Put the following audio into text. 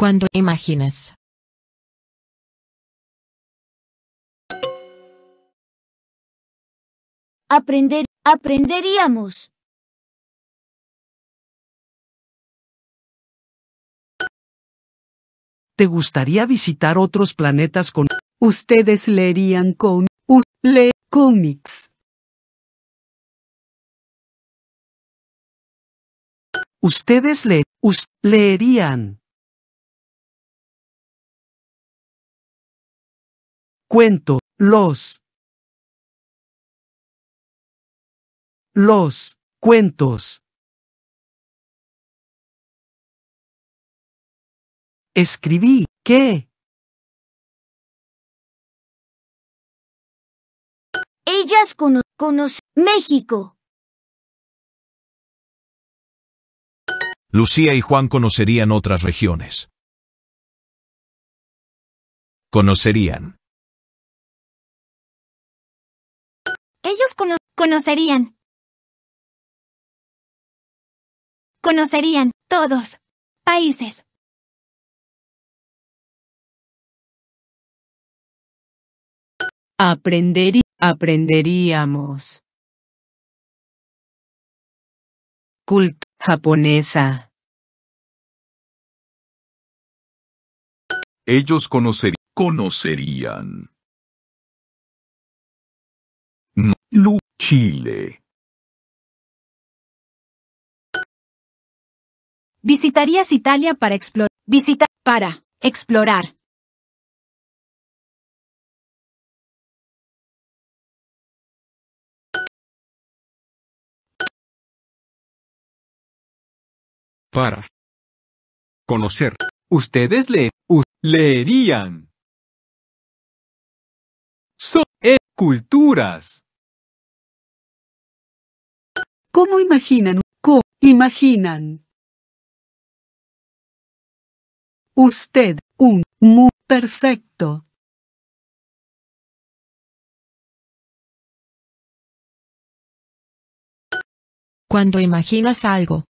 Cuando imaginas? Aprender, aprenderíamos. ¿Te gustaría visitar otros planetas con... Ustedes leerían con... U le cómics. Ustedes le... leerían. Cuento, los. Los cuentos. Escribí, ¿qué? Ellas cono conocen México. Lucía y Juan conocerían otras regiones. Conocerían. Ellos conocerían. Conocerían todos. Países. Aprenderí aprenderíamos. Cult japonesa. Ellos conocer conocerían. Chile. Visitarías Italia para explorar. visitar para explorar. Para conocer. Ustedes le leerían. So eh, culturas. ¿Cómo imaginan? ¿Cómo imaginan? Usted, un, muy perfecto. Cuando imaginas algo,